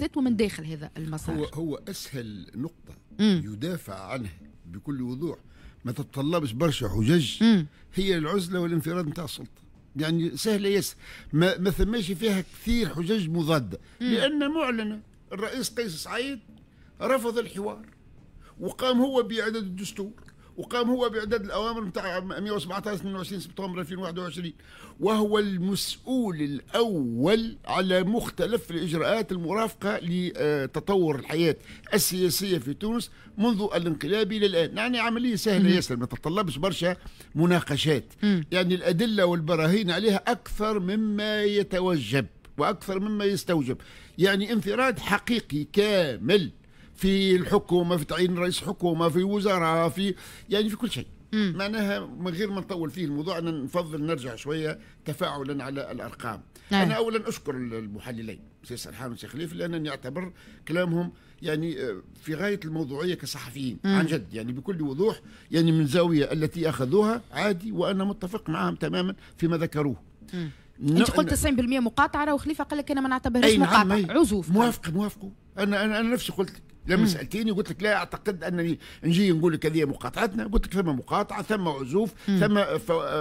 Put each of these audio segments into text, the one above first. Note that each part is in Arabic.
ذاته من داخل هذا المسار هو هو اسهل نقطه مم. يدافع عنها بكل وضوح ما تتطلبش برشا حجج مم. هي العزله والانفراد نتاع السلطه يعني سهله ياسر ما, ما ثماش فيها كثير حجج مضاده لان معلنه الرئيس قيس سعيد رفض الحوار وقام هو باعاده الدستور وقام هو باعداد الاوامر نتاع 117 22 سبتمبر 2021 وهو المسؤول الاول على مختلف الاجراءات المرافقه لتطور الحياه السياسيه في تونس منذ الانقلاب الى الان، يعني عمليه سهله ياسر ما تتطلبش برشا مناقشات، يعني الادله والبراهين عليها اكثر مما يتوجب واكثر مما يستوجب، يعني انفراد حقيقي كامل في الحكومه في تعيين رئيس حكومه في وزراء في يعني في كل شيء معناها من غير ما نطول فيه الموضوع انا نفضل نرجع شويه تفاعلا على الارقام نعم. انا اولا اشكر المحللين سي سرحان وسي خليفه لانني اعتبر كلامهم يعني آه، في غايه الموضوعيه كصحفيين مم. عن جد يعني بكل وضوح يعني من زاويه التي اخذوها عادي وانا متفق معهم تماما فيما ذكروه مم. انت قلت 90% مقاطعه وخليفه قال لك نعم، انا ما نعتبرهاش مقاطعه عزوف موافق موافقه انا انا نفسي قلت لك لما سالتيني قلت لك لا اعتقد انني نجي نقول لك هذه مقاطعتنا قلت لك ثم مقاطعه ثم عزوف ثم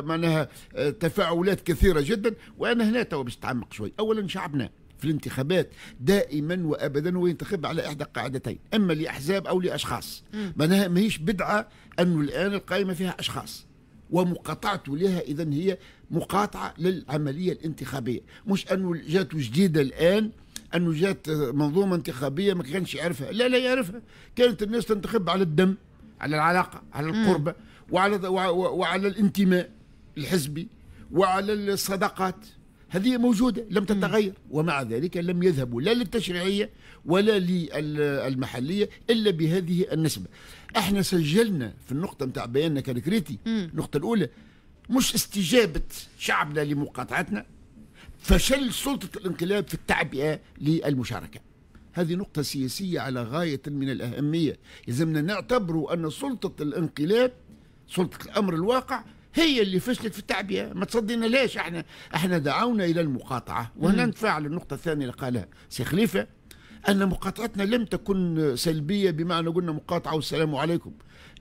معناها آه، تفاعلات كثيره جدا وانا هنا تو باش نتعمق شوي اولا شعبنا في الانتخابات دائما وابدا وينتخب على احدى قاعدتين اما لاحزاب او لاشخاص معناها ماهيش بدعه انه الان القائمه فيها اشخاص ومقاطعته لها اذا هي مقاطعه للعمليه الانتخابيه مش انه جاته جديده الان انه جات منظومه انتخابيه ما كانش يعرفها لا لا يعرفها كانت الناس تنتخب على الدم على العلاقه على القربه وعلى وعلى الانتماء الحزبي وعلى الصداقات هذه موجودة لم تتغير ومع ذلك لم يذهبوا لا للتشريعية ولا للمحلية إلا بهذه النسبة احنا سجلنا في النقطة نتاع بياننا كريتي النقطة الأولى مش استجابة شعبنا لمقاطعتنا فشل سلطة الانقلاب في التعبئة للمشاركة هذه نقطة سياسية على غاية من الأهمية يلزمنا نعتبروا أن سلطة الانقلاب سلطة الأمر الواقع هي اللي فشلت في التعبئة ما تصدينا ليش احنا احنا دعونا إلى المقاطعة وهنا نتفاعل النقطة الثانية اللي قالها سي خليفة أن مقاطعتنا لم تكن سلبية بمعنى قلنا مقاطعة والسلام عليكم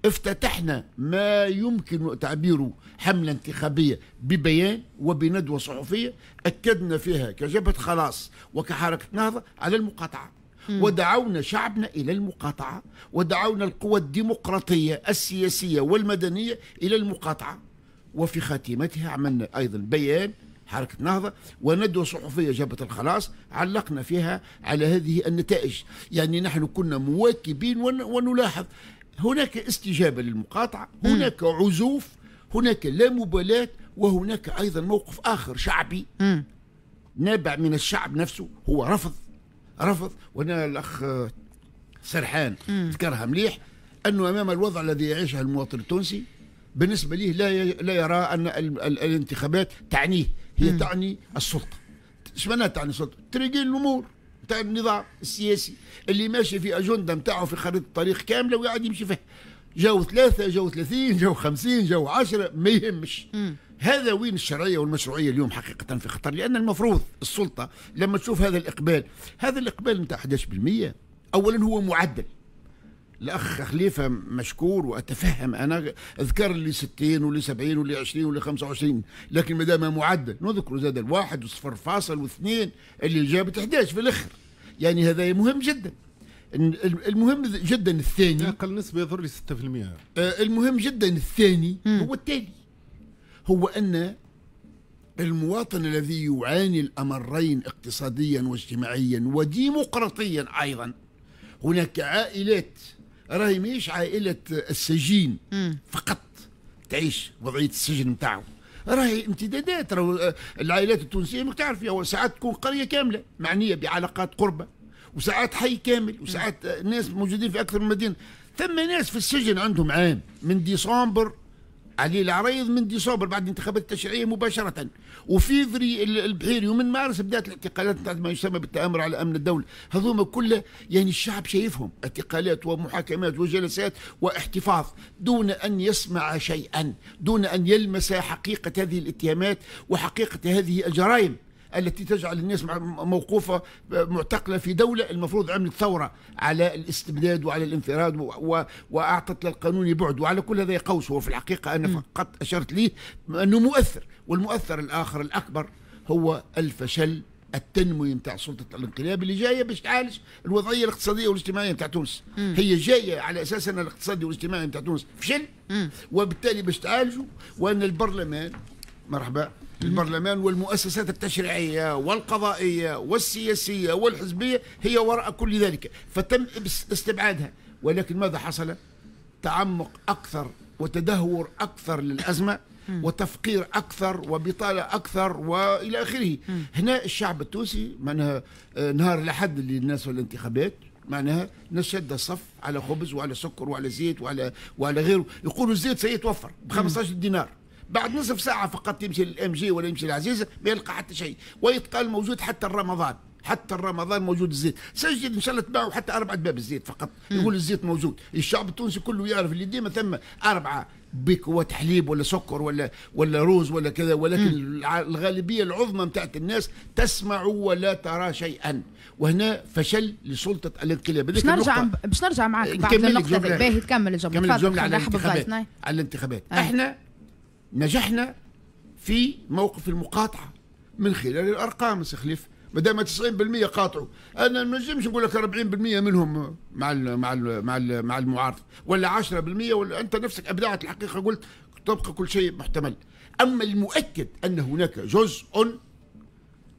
افتتحنا ما يمكن تعبيره حملة انتخابية ببيان وبندوة صحفية أكدنا فيها كجبهة خلاص وكحركة نهضة على المقاطعة ودعونا شعبنا إلى المقاطعة ودعونا القوى الديمقراطية السياسية والمدنية إلى المقاطعة وفي خاتمتها عملنا أيضا بيان حركة النهضة وندوة صحفية جابت الخلاص علقنا فيها على هذه النتائج يعني نحن كنا مواكبين ونلاحظ هناك استجابة للمقاطعة هناك عزوف هناك لا مبالاة وهناك أيضا موقف آخر شعبي نابع من الشعب نفسه هو رفض رفض وانا الاخ سرحان ذكرها مليح انه امام الوضع الذي يعيشه المواطن التونسي بالنسبه ليه لا لا يرى ان الانتخابات تعنيه هي م. تعني السلطه اش معناها تعني السلطه؟ تريقين الامور تاع النظام السياسي اللي ماشي في اجنده نتاعه في خريطه الطريق كامله وقاعد يمشي فيها جاو ثلاثة جاو ثلاثين جاو خمسين جاو عشرة ما يهمش هذا وين الشرعية والمشروعية اليوم حقيقة في خطر لأن المفروض السلطة لما تشوف هذا الإقبال هذا الإقبال نتاع 11% أولا هو معدل الأخ خليفة مشكور وأتفهم أنا اذكر لي 60 ولي 70 ولي 20 ولي 25 لكن ما دام معدل نذكر زاد الواحد وصفر فاصل واثنين اللي جابت 11 في الآخر يعني هذا مهم جدا المهم جدا الثاني أقل نسبة يظهر لي 6% آه، المهم جدا الثاني هو التالي هو أن المواطن الذي يعاني الأمرين اقتصاديا واجتماعيا وديمقراطيا أيضا هناك عائلات راهي ماهيش عائله السجين فقط تعيش وضعيه السجن نتاعهم راهي امتدادات راهو آه، العائلات التونسيه ماك تعرف هو ساعات تكون قريه كامله معنيه بعلاقات قربه وساعات حي كامل وساعات آه، ناس موجودين في اكثر من مدينه ثم ناس في السجن عندهم عام من ديسمبر علي العريض من ديسمبر بعد الانتخابات التشريعيه مباشره وفيفري البحيري ومن مارس بدات الاعتقالات تاع ما يسمى بالتامر على امن الدوله هذوما كله يعني الشعب شايفهم اعتقالات ومحاكمات وجلسات واحتفاظ دون ان يسمع شيئا دون ان يلمس حقيقه هذه الاتهامات وحقيقه هذه الجرائم التي تجعل الناس موقوفة معتقلة في دولة المفروض عملت ثورة على الاستبداد وعلى الانفراد وأعطت للقانون بعد وعلى كل هذا يقوس هو في الحقيقة أنا فقط أشرت ليه أنه مؤثر والمؤثر الآخر الأكبر هو الفشل التنموي نتاع سلطه الانقلاب اللي جايه باش تعالج الوضعيه الاقتصاديه والاجتماعيه نتاع تونس م. هي جايه على اساس ان الاقتصادي والاجتماعي نتاع تونس فشل م. وبالتالي باش تعالجه وان البرلمان مرحبا البرلمان والمؤسسات التشريعية والقضائية والسياسية والحزبية هي وراء كل ذلك فتم استبعادها ولكن ماذا حصل تعمق أكثر وتدهور أكثر للأزمة وتفقير أكثر وبطالة أكثر وإلى آخره هنا الشعب التونسي معناها آه، نهار الأحد اللي الناس والانتخابات معناها نشد الصف على خبز وعلى سكر وعلى زيت وعلى وعلى غيره يقولوا الزيت سيتوفر ب 15 دينار بعد نصف ساعه فقط يمشي للام جي ولا يمشي للعزيزه ما يلقى حتى شيء ويتقال موجود حتى رمضان حتى رمضان موجود الزيت سجل ان شاء الله تباعوا حتى اربعه باب الزيت فقط يقول الزيت موجود الشعب التونسي كله يعرف اللي ديما ثم اربعه بقوة حليب ولا سكر ولا ولا روز ولا كذا ولكن م. الغالبية العظمى نتاعت الناس تسمع ولا ترى شيئا وهنا فشل لسلطة الانقلاب باش نرجع باش نرجع معاك بعد النقطة باهي الجملة تكمل الجملة على الانتخابات على الانتخابات احنا نجحنا في موقف المقاطعه من خلال الارقام سخليف ما دام 90% قاطعوا انا ما نجمش نقول لك 40% منهم مع الـ مع الـ مع الـ مع المعارضه ولا 10% ولا انت نفسك ابدعت الحقيقه قلت تبقى كل شيء محتمل اما المؤكد ان هناك جزء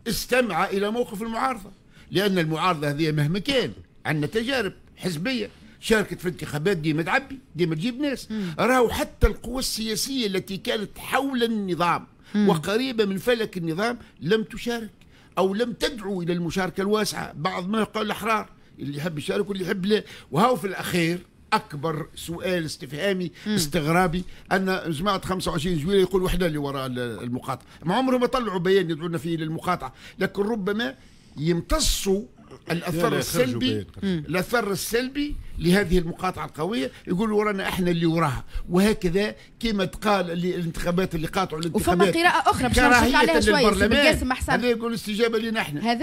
استمع الى موقف المعارضه لان المعارضه هذه مهما كان عندنا تجارب حزبيه شاركت في الانتخابات ديما تعبي ديما تجيب ناس راهو حتى القوى السياسيه التي كانت حول النظام وقريبه من فلك النظام لم تشارك او لم تدعو الى المشاركه الواسعه بعض ما قال الاحرار اللي يحب يشارك واللي يحب لا وهو في الاخير اكبر سؤال استفهامي مم. استغرابي ان جماعه 25 جويليه يقول وحده اللي وراء المقاطعه ما عمرهم ما طلعوا بيان يدعونا فيه للمقاطعه لكن ربما يمتصوا الاثر السلبي الاثر السلبي لهذه المقاطعه القويه يقولوا رانا احنا اللي وراها وهكذا كما تقال الانتخابات اللي قاطعوا الانتخابات وفما قراءه اخرى باش نرجع عليها شويه بالقاسم احسن هذا يقول استجابه لنا احنا